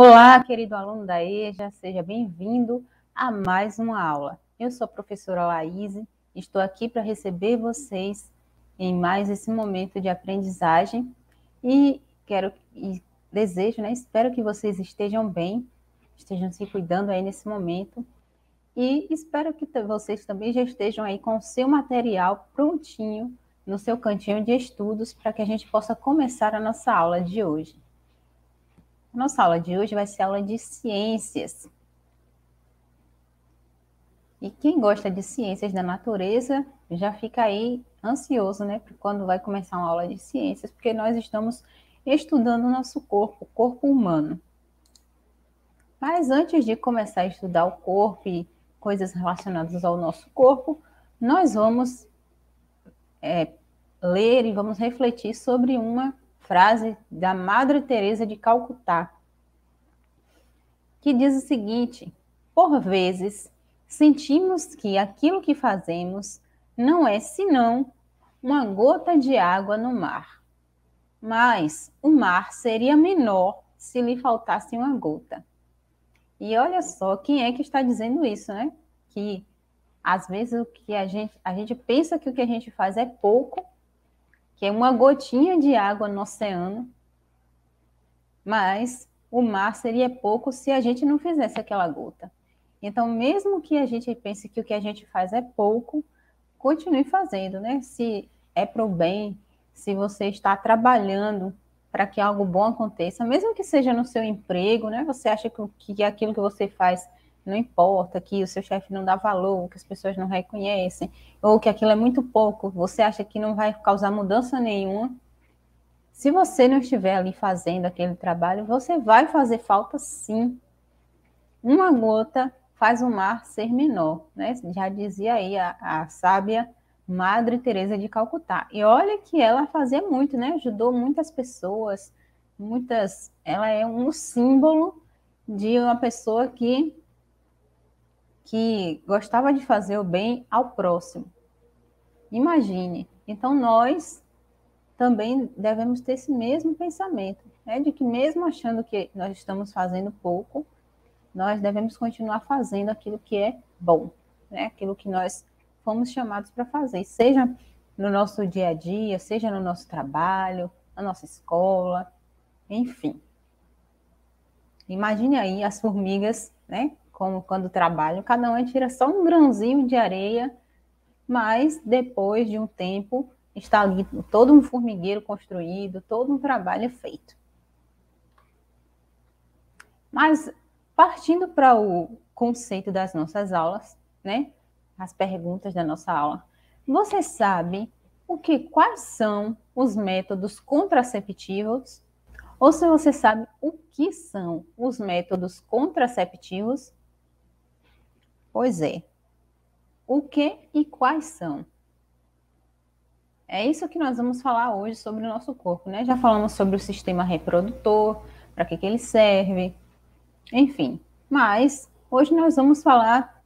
Olá, querido aluno da EJA, seja bem-vindo a mais uma aula. Eu sou a professora Laís, estou aqui para receber vocês em mais esse momento de aprendizagem e quero e desejo, né, espero que vocês estejam bem, estejam se cuidando aí nesse momento e espero que vocês também já estejam aí com o seu material prontinho no seu cantinho de estudos para que a gente possa começar a nossa aula de hoje. Nossa aula de hoje vai ser aula de ciências. E quem gosta de ciências da natureza já fica aí ansioso, né, quando vai começar uma aula de ciências, porque nós estamos estudando o nosso corpo, o corpo humano. Mas antes de começar a estudar o corpo e coisas relacionadas ao nosso corpo, nós vamos é, ler e vamos refletir sobre uma frase da Madre Teresa de Calcutá, que diz o seguinte: Por vezes sentimos que aquilo que fazemos não é senão uma gota de água no mar. Mas o mar seria menor se lhe faltasse uma gota. E olha só, quem é que está dizendo isso, né? Que às vezes o que a gente, a gente pensa que o que a gente faz é pouco, que é uma gotinha de água no oceano, mas o mar seria pouco se a gente não fizesse aquela gota. Então, mesmo que a gente pense que o que a gente faz é pouco, continue fazendo, né? Se é para o bem, se você está trabalhando para que algo bom aconteça, mesmo que seja no seu emprego, né? Você acha que aquilo que você faz não importa, que o seu chefe não dá valor, que as pessoas não reconhecem, ou que aquilo é muito pouco, você acha que não vai causar mudança nenhuma. Se você não estiver ali fazendo aquele trabalho, você vai fazer falta sim. Uma gota faz o mar ser menor, né? Já dizia aí a, a sábia Madre Teresa de Calcutá. E olha que ela fazia muito, né? Ajudou muitas pessoas, muitas. Ela é um símbolo de uma pessoa que que gostava de fazer o bem ao próximo. Imagine. Então, nós também devemos ter esse mesmo pensamento, né? de que, mesmo achando que nós estamos fazendo pouco, nós devemos continuar fazendo aquilo que é bom, né? aquilo que nós fomos chamados para fazer, seja no nosso dia a dia, seja no nosso trabalho, na nossa escola, enfim. Imagine aí as formigas, né? como quando trabalham, cada um tira só um grãozinho de areia, mas depois de um tempo está ali todo um formigueiro construído, todo um trabalho feito. Mas partindo para o conceito das nossas aulas, né? As perguntas da nossa aula. Você sabe o que quais são os métodos contraceptivos? Ou se você sabe o que são os métodos contraceptivos? Pois é. O que e quais são? É isso que nós vamos falar hoje sobre o nosso corpo, né? Já falamos sobre o sistema reprodutor, para que, que ele serve, enfim. Mas hoje nós vamos falar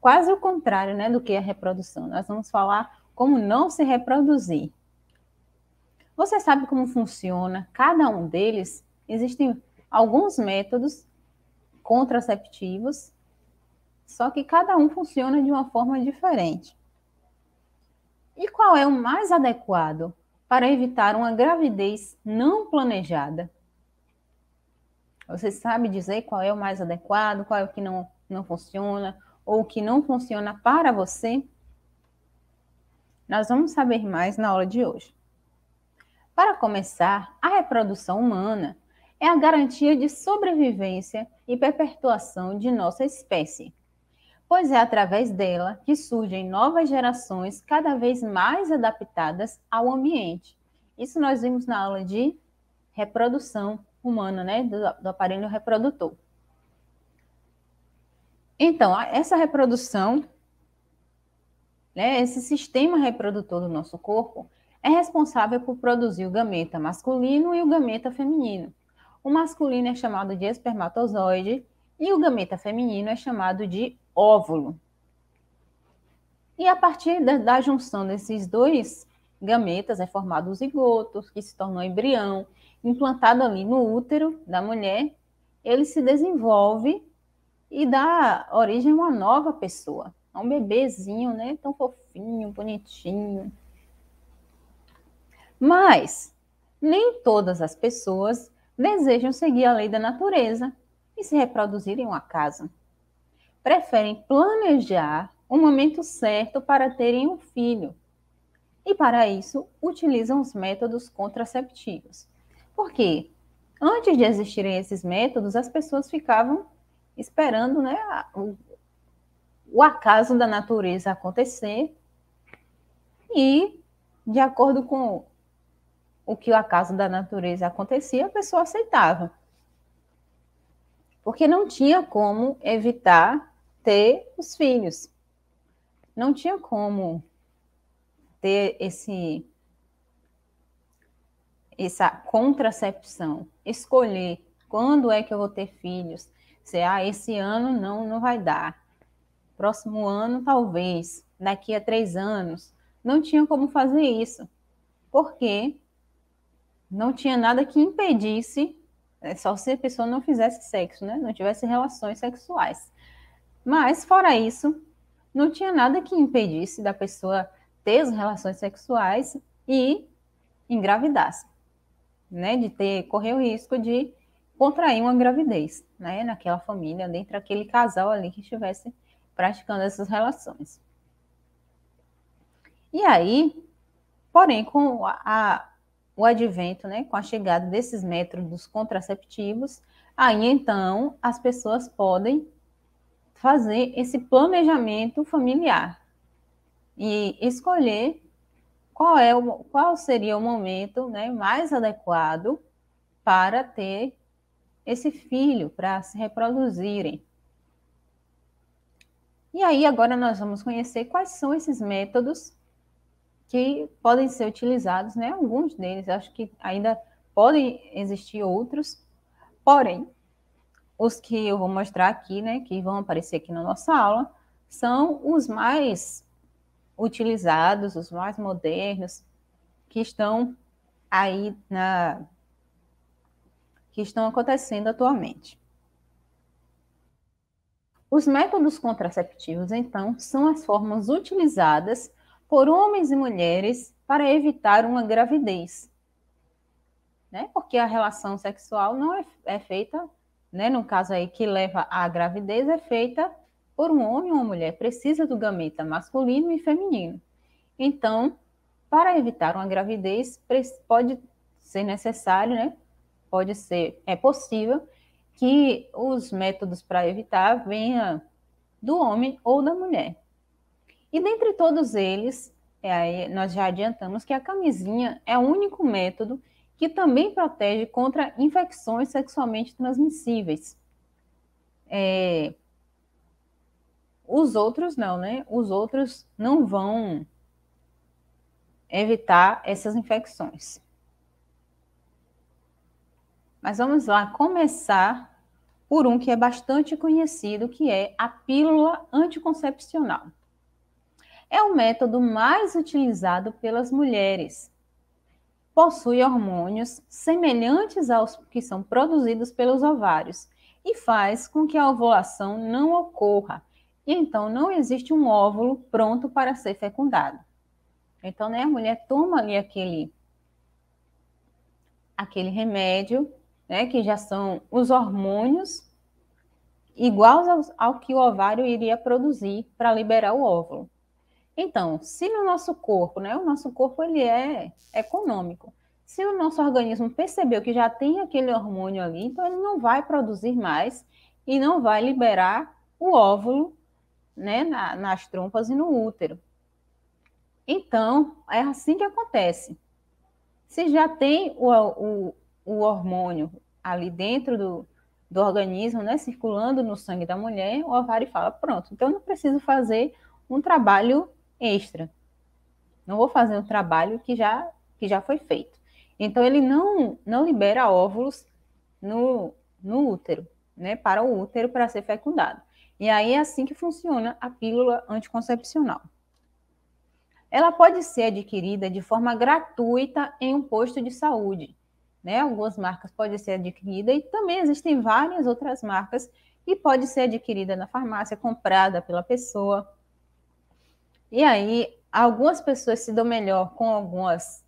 quase o contrário, né, do que é a reprodução. Nós vamos falar como não se reproduzir. Você sabe como funciona cada um deles? Existem alguns métodos contraceptivos só que cada um funciona de uma forma diferente. E qual é o mais adequado para evitar uma gravidez não planejada? Você sabe dizer qual é o mais adequado, qual é o que não, não funciona, ou o que não funciona para você? Nós vamos saber mais na aula de hoje. Para começar, a reprodução humana é a garantia de sobrevivência e perpetuação de nossa espécie pois é através dela que surgem novas gerações cada vez mais adaptadas ao ambiente. Isso nós vimos na aula de reprodução humana, né, do, do aparelho reprodutor. Então, essa reprodução, né, esse sistema reprodutor do nosso corpo, é responsável por produzir o gameta masculino e o gameta feminino. O masculino é chamado de espermatozoide e o gameta feminino é chamado de óvulo. E a partir da, da junção desses dois gametas é formado o zigoto, que se tornou embrião, implantado ali no útero da mulher, ele se desenvolve e dá origem a uma nova pessoa, a é um bebezinho, né? Tão fofinho, bonitinho. Mas nem todas as pessoas desejam seguir a lei da natureza e se reproduzir em uma casa preferem planejar o momento certo para terem um filho. E para isso, utilizam os métodos contraceptivos. Por quê? Antes de existirem esses métodos, as pessoas ficavam esperando né, o, o acaso da natureza acontecer e, de acordo com o que o acaso da natureza acontecia, a pessoa aceitava. Porque não tinha como evitar ter os filhos. Não tinha como ter esse essa contracepção, escolher quando é que eu vou ter filhos. Se ah, esse ano não, não vai dar. Próximo ano talvez, daqui a três anos, não tinha como fazer isso, porque não tinha nada que impedisse, é, só se a pessoa não fizesse sexo, né? Não tivesse relações sexuais. Mas, fora isso, não tinha nada que impedisse da pessoa ter as relações sexuais e engravidasse, né? De ter, correr o risco de contrair uma gravidez, né? Naquela família, dentro daquele casal ali que estivesse praticando essas relações. E aí, porém, com a, o advento, né, com a chegada desses métodos contraceptivos, aí então as pessoas podem fazer esse planejamento familiar e escolher qual, é o, qual seria o momento né, mais adequado para ter esse filho, para se reproduzirem. E aí, agora nós vamos conhecer quais são esses métodos que podem ser utilizados, né? Alguns deles, acho que ainda podem existir outros, porém, os que eu vou mostrar aqui, né, que vão aparecer aqui na nossa aula, são os mais utilizados, os mais modernos, que estão aí na que estão acontecendo atualmente. Os métodos contraceptivos, então, são as formas utilizadas por homens e mulheres para evitar uma gravidez. Né? Porque a relação sexual não é, é feita né, no caso aí que leva à gravidez, é feita por um homem ou uma mulher, precisa do gameta masculino e feminino. Então, para evitar uma gravidez, pode ser necessário, né, pode ser, é possível que os métodos para evitar venham do homem ou da mulher. E dentre todos eles, é, nós já adiantamos que a camisinha é o único método que também protege contra infecções sexualmente transmissíveis. É... Os outros não, né? Os outros não vão evitar essas infecções. Mas vamos lá começar por um que é bastante conhecido, que é a pílula anticoncepcional. É o método mais utilizado pelas mulheres possui hormônios semelhantes aos que são produzidos pelos ovários e faz com que a ovulação não ocorra. E então não existe um óvulo pronto para ser fecundado. Então, né, a mulher toma ali aquele aquele remédio, né, que já são os hormônios iguais ao, ao que o ovário iria produzir para liberar o óvulo. Então, se no nosso corpo, né, o nosso corpo ele é econômico. Se o nosso organismo percebeu que já tem aquele hormônio ali, então ele não vai produzir mais e não vai liberar o óvulo, né, na, nas trompas e no útero. Então, é assim que acontece. Se já tem o, o, o hormônio ali dentro do, do organismo, né, circulando no sangue da mulher, o ovário fala: pronto, então eu não preciso fazer um trabalho extra. Não vou fazer um trabalho que já, que já foi feito. Então, ele não, não libera óvulos no, no útero, né? Para o útero para ser fecundado. E aí é assim que funciona a pílula anticoncepcional. Ela pode ser adquirida de forma gratuita em um posto de saúde. Né? Algumas marcas podem ser adquiridas e também existem várias outras marcas que pode ser adquirida na farmácia, comprada pela pessoa. E aí, algumas pessoas se dão melhor com algumas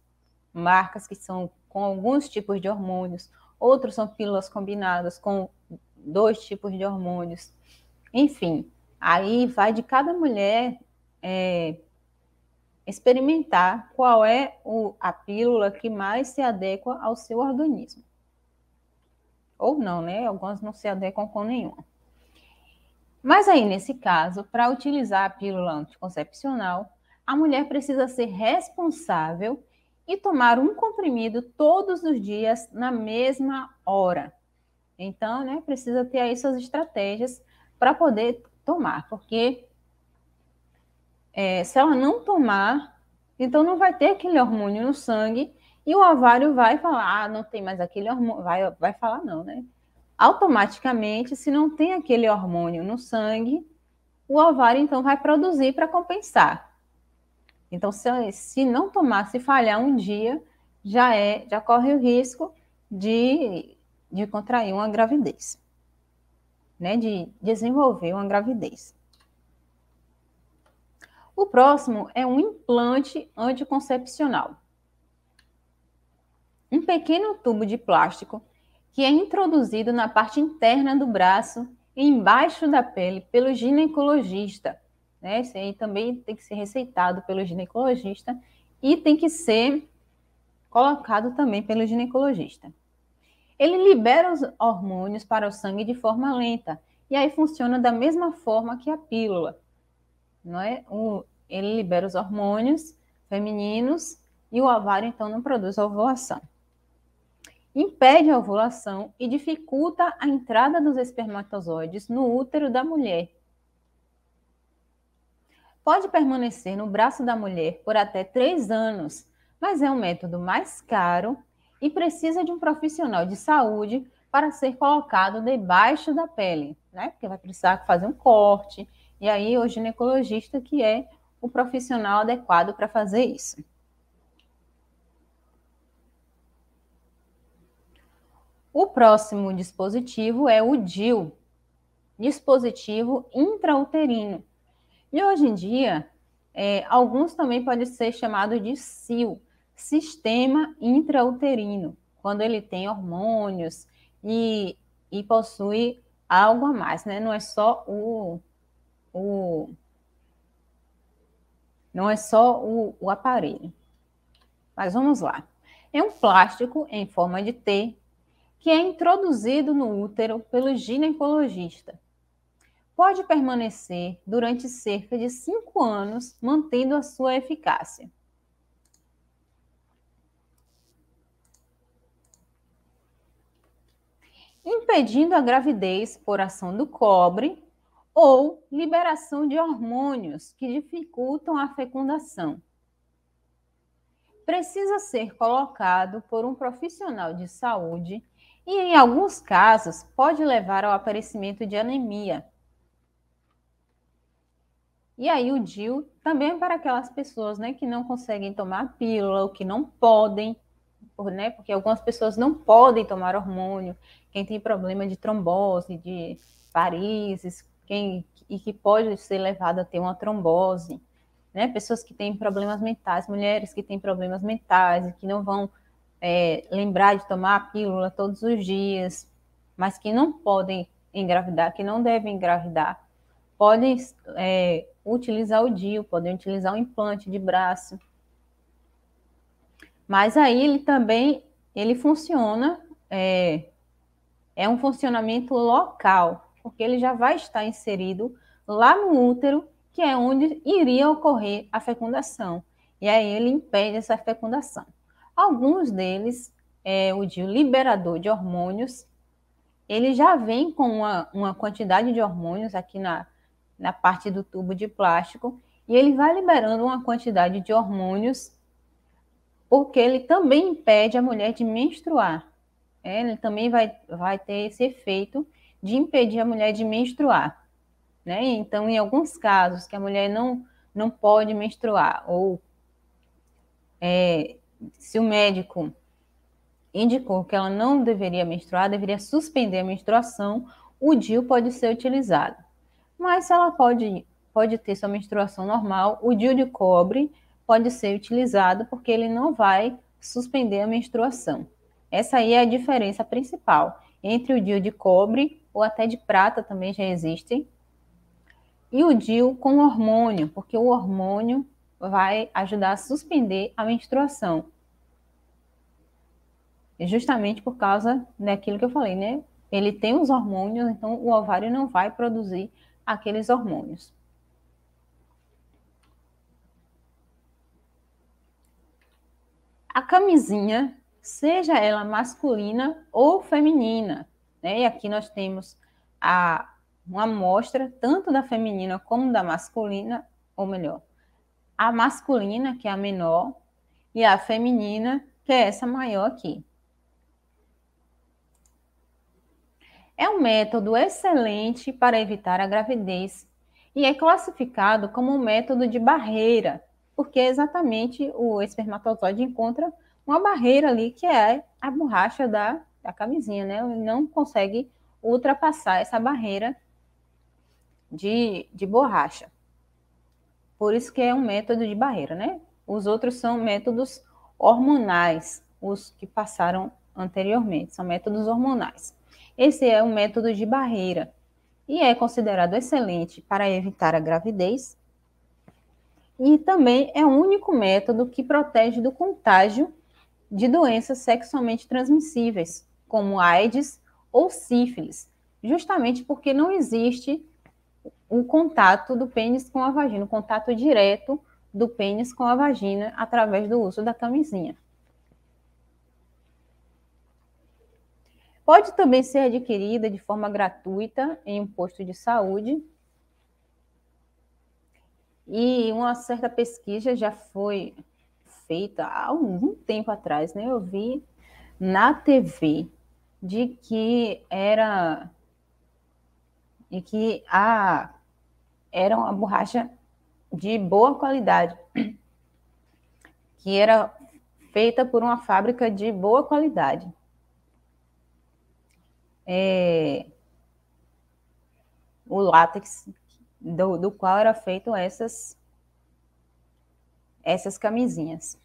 marcas que são com alguns tipos de hormônios, outros são pílulas combinadas com dois tipos de hormônios. Enfim, aí vai de cada mulher é, experimentar qual é o, a pílula que mais se adequa ao seu organismo. Ou não, né? Algumas não se adequam com nenhuma. Mas aí, nesse caso, para utilizar a pílula anticoncepcional, a mulher precisa ser responsável e tomar um comprimido todos os dias na mesma hora. Então, né, precisa ter aí suas estratégias para poder tomar, porque é, se ela não tomar, então não vai ter aquele hormônio no sangue e o ovário vai falar, ah, não tem mais aquele hormônio, vai, vai falar não, né? automaticamente, se não tem aquele hormônio no sangue, o ovário então vai produzir para compensar. Então, se, se não tomar, se falhar um dia, já é, já corre o risco de, de contrair uma gravidez, né? De desenvolver uma gravidez. O próximo é um implante anticoncepcional. Um pequeno tubo de plástico que é introduzido na parte interna do braço, embaixo da pele, pelo ginecologista. Né? Esse aí também tem que ser receitado pelo ginecologista e tem que ser colocado também pelo ginecologista. Ele libera os hormônios para o sangue de forma lenta e aí funciona da mesma forma que a pílula. Não é? O, ele libera os hormônios femininos e o ovário então não produz ovulação impede a ovulação e dificulta a entrada dos espermatozoides no útero da mulher. Pode permanecer no braço da mulher por até três anos, mas é um método mais caro e precisa de um profissional de saúde para ser colocado debaixo da pele, né? Porque vai precisar fazer um corte, e aí o ginecologista que é o profissional adequado para fazer isso. O próximo dispositivo é o DIL, dispositivo intrauterino. E hoje em dia, é, alguns também podem ser chamados de SIL, sistema intrauterino, quando ele tem hormônios e, e possui algo a mais, né? Não é só o, o não é só o, o aparelho. Mas vamos lá. É um plástico em forma de T que é introduzido no útero pelo ginecologista. Pode permanecer durante cerca de 5 anos, mantendo a sua eficácia. Impedindo a gravidez por ação do cobre ou liberação de hormônios que dificultam a fecundação. Precisa ser colocado por um profissional de saúde e, em alguns casos, pode levar ao aparecimento de anemia. E aí o diu também é para aquelas pessoas né, que não conseguem tomar a pílula ou que não podem, né, porque algumas pessoas não podem tomar hormônio, quem tem problema de trombose, de varizes, quem, e que pode ser levado a ter uma trombose. Né? Pessoas que têm problemas mentais, mulheres que têm problemas mentais e que não vão é, lembrar de tomar a pílula todos os dias, mas que não podem engravidar, que não devem engravidar, podem é, utilizar o DIU, podem utilizar o um implante de braço. Mas aí ele também ele funciona, é, é um funcionamento local, porque ele já vai estar inserido lá no útero, que é onde iria ocorrer a fecundação. E aí ele impede essa fecundação. Alguns deles, é, o de liberador de hormônios, ele já vem com uma, uma quantidade de hormônios aqui na, na parte do tubo de plástico, e ele vai liberando uma quantidade de hormônios, porque ele também impede a mulher de menstruar. É, ele também vai, vai ter esse efeito de impedir a mulher de menstruar. Né? Então, em alguns casos que a mulher não, não pode menstruar ou é, se o médico indicou que ela não deveria menstruar, deveria suspender a menstruação, o DIU pode ser utilizado. Mas se ela pode, pode ter sua menstruação normal, o DIU de cobre pode ser utilizado porque ele não vai suspender a menstruação. Essa aí é a diferença principal entre o DIU de cobre ou até de prata também já existem, e o DIU com hormônio, porque o hormônio vai ajudar a suspender a menstruação. justamente por causa daquilo né, que eu falei, né? Ele tem os hormônios, então o ovário não vai produzir aqueles hormônios. A camisinha, seja ela masculina ou feminina, né? E aqui nós temos a, uma amostra tanto da feminina como da masculina, ou melhor, a masculina, que é a menor, e a feminina, que é essa maior aqui. É um método excelente para evitar a gravidez e é classificado como um método de barreira, porque exatamente o espermatozoide encontra uma barreira ali que é a borracha da, da camisinha, né? Ele não consegue ultrapassar essa barreira de, de borracha. Por isso que é um método de barreira, né? Os outros são métodos hormonais, os que passaram anteriormente, são métodos hormonais. Esse é um método de barreira e é considerado excelente para evitar a gravidez. E também é o único método que protege do contágio de doenças sexualmente transmissíveis, como AIDS ou sífilis, justamente porque não existe um contato do pênis com a vagina, um contato direto do pênis com a vagina através do uso da camisinha. Pode também ser adquirida de forma gratuita em um posto de saúde. E uma certa pesquisa já foi feita há algum tempo atrás, né? Eu vi na TV de que era e que a era uma borracha de boa qualidade, que era feita por uma fábrica de boa qualidade. É, o látex do, do qual era feito essas essas camisinhas.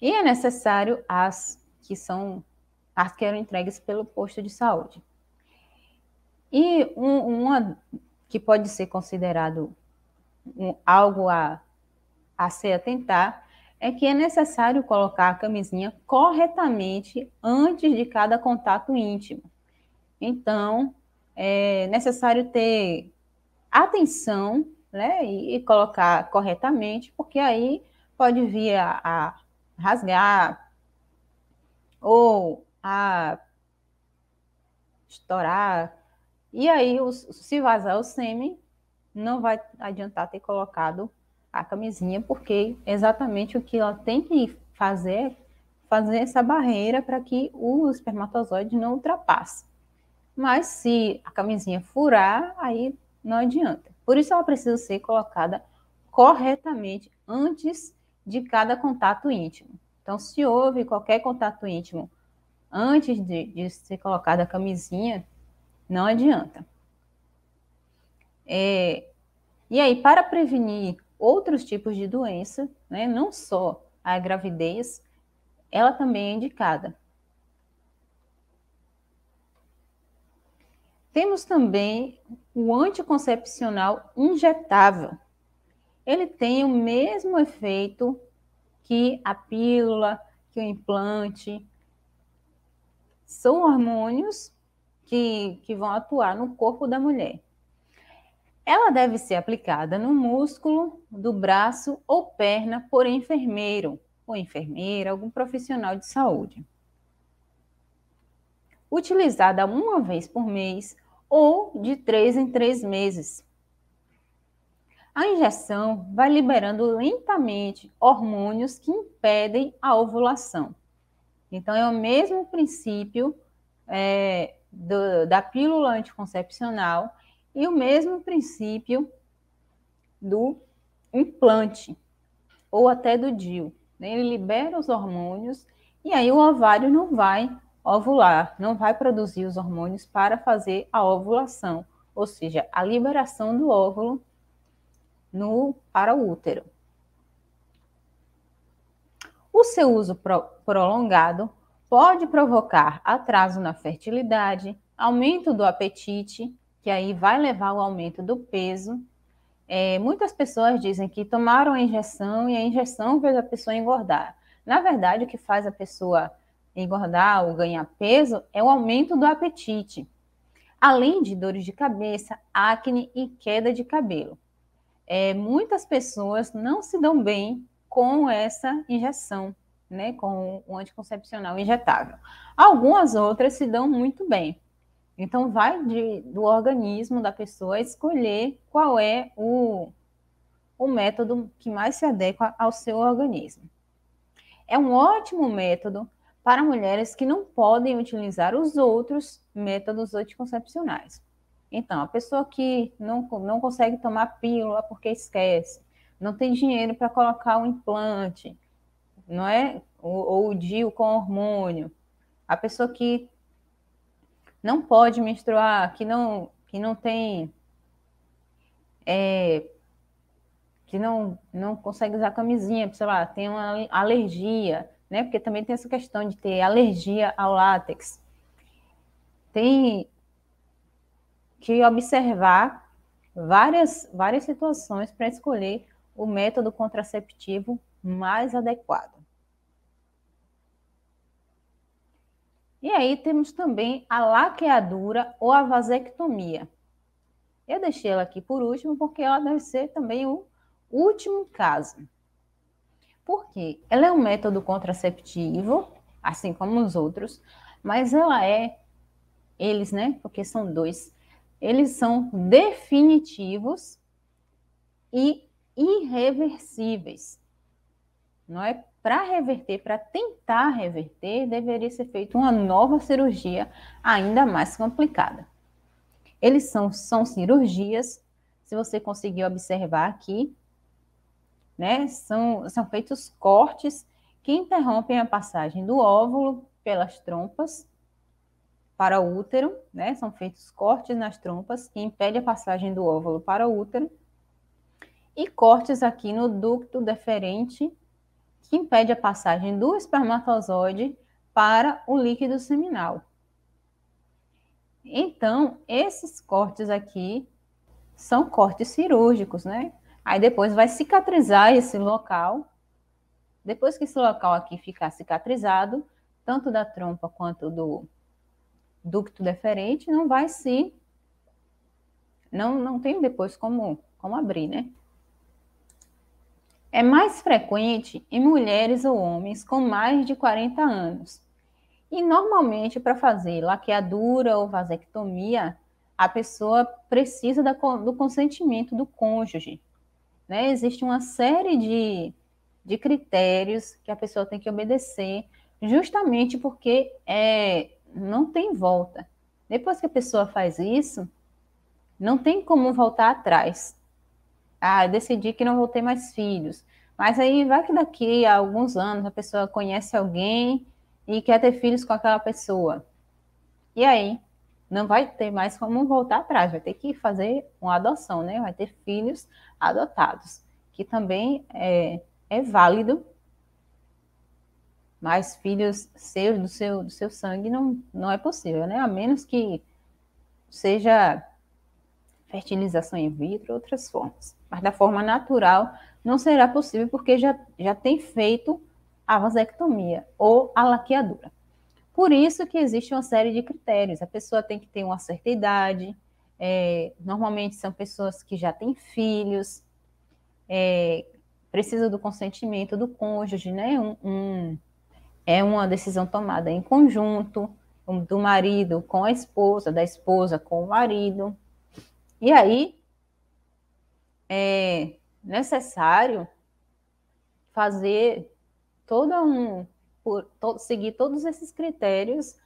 E é necessário as que são as que eram entregues pelo posto de saúde. E um, uma que pode ser considerado um, algo a, a se atentar é que é necessário colocar a camisinha corretamente antes de cada contato íntimo. Então, é necessário ter atenção né, e, e colocar corretamente, porque aí pode vir a, a rasgar ou a estourar e aí, os, se vazar o sêmen, não vai adiantar ter colocado a camisinha, porque exatamente o que ela tem que fazer fazer essa barreira para que o espermatozoide não ultrapasse. Mas se a camisinha furar, aí não adianta. Por isso ela precisa ser colocada corretamente antes de cada contato íntimo. Então, se houve qualquer contato íntimo antes de, de ser colocada a camisinha, não adianta. É, e aí, para prevenir outros tipos de doença, né, não só a gravidez, ela também é indicada. Temos também o anticoncepcional injetável. Ele tem o mesmo efeito que a pílula, que o implante. São hormônios que, que vão atuar no corpo da mulher. Ela deve ser aplicada no músculo do braço ou perna por enfermeiro ou enfermeira, algum profissional de saúde. Utilizada uma vez por mês ou de três em três meses. A injeção vai liberando lentamente hormônios que impedem a ovulação. Então, é o mesmo princípio é, do, da pílula anticoncepcional e o mesmo princípio do implante ou até do DIU. Né? Ele libera os hormônios e aí o ovário não vai ovular, não vai produzir os hormônios para fazer a ovulação, ou seja, a liberação do óvulo no, para o útero. O seu uso pro, prolongado pode provocar atraso na fertilidade, aumento do apetite, que aí vai levar ao aumento do peso. É, muitas pessoas dizem que tomaram a injeção e a injeção fez a pessoa engordar. Na verdade, o que faz a pessoa engordar ou ganhar peso é o aumento do apetite, além de dores de cabeça, acne e queda de cabelo. É, muitas pessoas não se dão bem com essa injeção, né, com o anticoncepcional injetável. Algumas outras se dão muito bem. Então, vai de, do organismo da pessoa escolher qual é o, o método que mais se adequa ao seu organismo. É um ótimo método para mulheres que não podem utilizar os outros métodos anticoncepcionais. Então, a pessoa que não, não consegue tomar pílula porque esquece, não tem dinheiro para colocar o um implante, não é? Ou, ou o DIU com hormônio. A pessoa que não pode menstruar, que não, que não tem. É, que não, não consegue usar camisinha, sei lá, tem uma alergia, né? Porque também tem essa questão de ter alergia ao látex. Tem que observar várias, várias situações para escolher o método contraceptivo mais adequado. E aí temos também a laqueadura ou a vasectomia. Eu deixei ela aqui por último porque ela deve ser também o último caso. Por quê? Ela é um método contraceptivo, assim como os outros, mas ela é eles, né? Porque são dois. Eles são definitivos e irreversíveis não é? Para reverter, para tentar reverter, deveria ser feita uma nova cirurgia ainda mais complicada. Eles são, são cirurgias, se você conseguir observar aqui, né? São, são feitos cortes que interrompem a passagem do óvulo pelas trompas para o útero, né? São feitos cortes nas trompas que impedem a passagem do óvulo para o útero e cortes aqui no ducto deferente que impede a passagem do espermatozoide para o líquido seminal. Então, esses cortes aqui são cortes cirúrgicos, né? Aí depois vai cicatrizar esse local. Depois que esse local aqui ficar cicatrizado, tanto da trompa quanto do ducto deferente, não vai se. Não, não tem depois como, como abrir, né? É mais frequente em mulheres ou homens com mais de 40 anos. E normalmente, para fazer laqueadura ou vasectomia, a pessoa precisa do consentimento do cônjuge. Né? Existe uma série de, de critérios que a pessoa tem que obedecer, justamente porque é, não tem volta. Depois que a pessoa faz isso, não tem como voltar atrás. Ah, decidi que não vou ter mais filhos. Mas aí vai que daqui a alguns anos a pessoa conhece alguém e quer ter filhos com aquela pessoa. E aí? Não vai ter mais como voltar atrás, vai ter que fazer uma adoção, né? Vai ter filhos adotados, que também é, é válido, mas filhos seus, do seu, do seu sangue, não, não é possível, né? A menos que seja fertilização in vitro, outras formas. Mas da forma natural não será possível porque já, já tem feito a vasectomia ou a laqueadura. Por isso que existe uma série de critérios. A pessoa tem que ter uma certa idade, é, normalmente são pessoas que já têm filhos, é, precisa do consentimento do cônjuge, né? Um, um, é uma decisão tomada em conjunto, do marido com a esposa, da esposa com o marido, e aí é necessário fazer todo um por, seguir todos esses critérios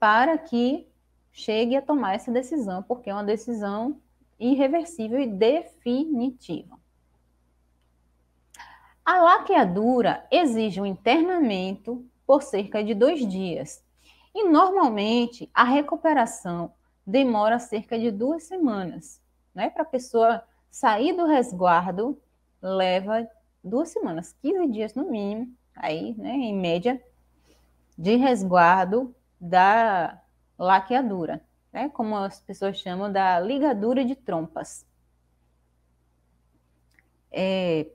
para que chegue a tomar essa decisão, porque é uma decisão irreversível e definitiva. A laqueadura exige um internamento por cerca de dois dias. E normalmente a recuperação demora cerca de duas semanas. Né? Para a pessoa sair do resguardo, leva duas semanas, 15 dias no mínimo, aí, né, em média, de resguardo da laqueadura, né? Como as pessoas chamam da ligadura de trompas. É,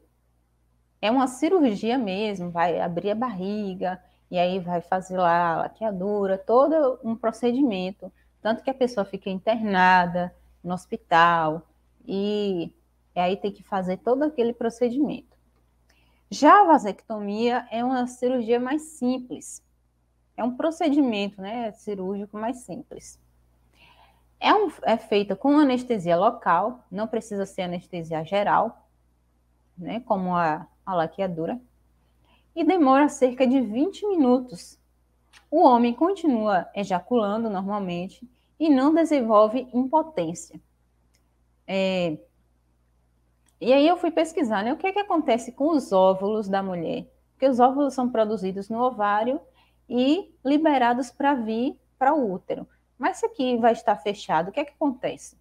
é uma cirurgia mesmo, vai abrir a barriga e aí vai fazer lá a laqueadura, todo um procedimento tanto que a pessoa fica internada no hospital e, e aí tem que fazer todo aquele procedimento. Já a vasectomia é uma cirurgia mais simples. É um procedimento né, cirúrgico mais simples. É, um, é feita com anestesia local, não precisa ser anestesia geral, né, como a, a laqueadura, e demora cerca de 20 minutos. O homem continua ejaculando normalmente, e não desenvolve impotência. É... E aí eu fui pesquisar, né? O que é que acontece com os óvulos da mulher? Porque os óvulos são produzidos no ovário e liberados para vir para o útero. Mas se aqui vai estar fechado, o que é que acontece?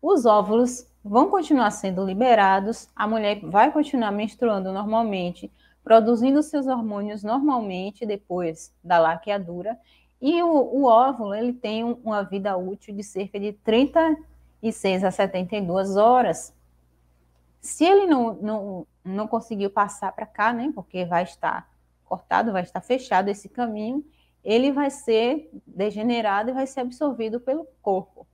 Os óvulos vão continuar sendo liberados, a mulher vai continuar menstruando normalmente, produzindo seus hormônios normalmente depois da laqueadura, e o, o óvulo ele tem uma vida útil de cerca de 36 a 72 horas. Se ele não, não, não conseguiu passar para cá, né, porque vai estar cortado, vai estar fechado esse caminho, ele vai ser degenerado e vai ser absorvido pelo corpo.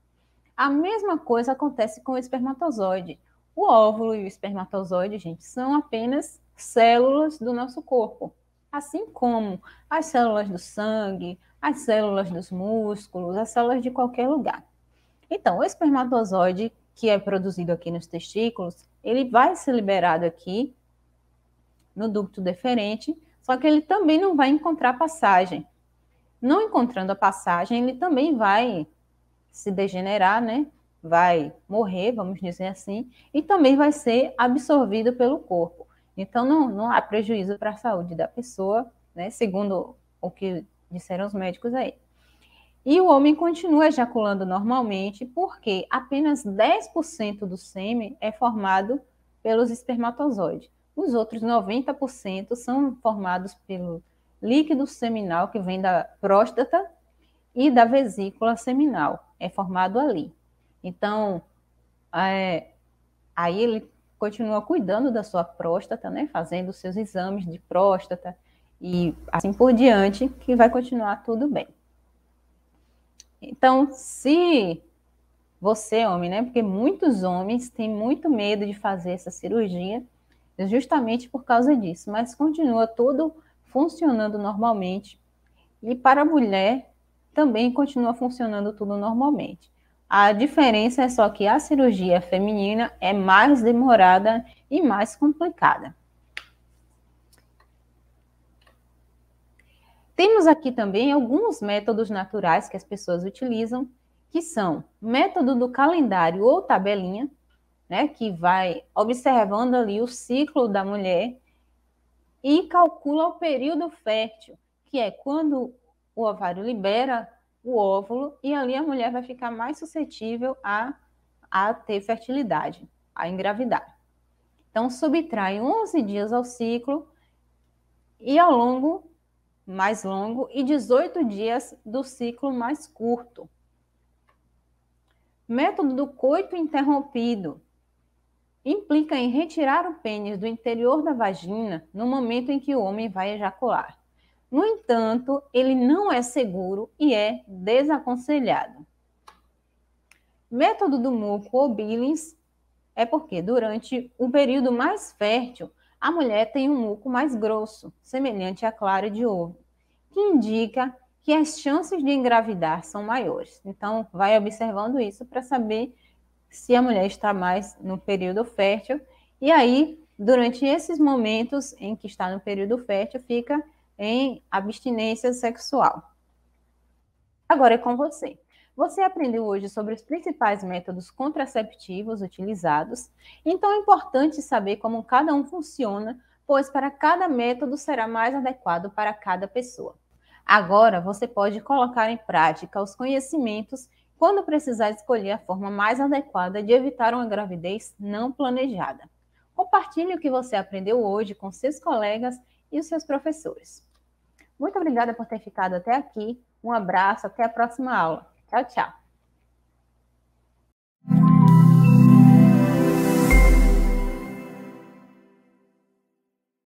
A mesma coisa acontece com o espermatozoide. O óvulo e o espermatozoide, gente, são apenas células do nosso corpo assim como as células do sangue, as células dos músculos, as células de qualquer lugar. Então, o espermatozoide que é produzido aqui nos testículos, ele vai ser liberado aqui no ducto deferente, só que ele também não vai encontrar passagem. Não encontrando a passagem, ele também vai se degenerar, né? Vai morrer, vamos dizer assim, e também vai ser absorvido pelo corpo. Então, não, não há prejuízo para a saúde da pessoa, né? Segundo o que disseram os médicos aí. E o homem continua ejaculando normalmente, porque apenas 10% do sêmen é formado pelos espermatozoides. Os outros 90% são formados pelo líquido seminal que vem da próstata e da vesícula seminal. É formado ali. Então, é, aí ele continua cuidando da sua próstata, né, fazendo seus exames de próstata e assim por diante, que vai continuar tudo bem. Então, se você, homem, né, porque muitos homens têm muito medo de fazer essa cirurgia, justamente por causa disso, mas continua tudo funcionando normalmente. E para a mulher também continua funcionando tudo normalmente. A diferença é só que a cirurgia feminina é mais demorada e mais complicada. Temos aqui também alguns métodos naturais que as pessoas utilizam, que são método do calendário ou tabelinha, né, que vai observando ali o ciclo da mulher e calcula o período fértil, que é quando o ovário libera o óvulo, e ali a mulher vai ficar mais suscetível a, a ter fertilidade, a engravidar. Então, subtrai 11 dias ao ciclo e ao longo, mais longo, e 18 dias do ciclo mais curto. Método do coito interrompido implica em retirar o pênis do interior da vagina no momento em que o homem vai ejacular. No entanto, ele não é seguro e é desaconselhado. Método do muco ou Billings é porque durante o período mais fértil, a mulher tem um muco mais grosso, semelhante à clara de ovo, que indica que as chances de engravidar são maiores. Então, vai observando isso para saber se a mulher está mais no período fértil. E aí, durante esses momentos em que está no período fértil, fica em abstinência sexual. Agora é com você. Você aprendeu hoje sobre os principais métodos contraceptivos utilizados, então é importante saber como cada um funciona, pois para cada método será mais adequado para cada pessoa. Agora você pode colocar em prática os conhecimentos quando precisar escolher a forma mais adequada de evitar uma gravidez não planejada. Compartilhe o que você aprendeu hoje com seus colegas e os seus professores. Muito obrigada por ter ficado até aqui. Um abraço, até a próxima aula. Tchau, tchau.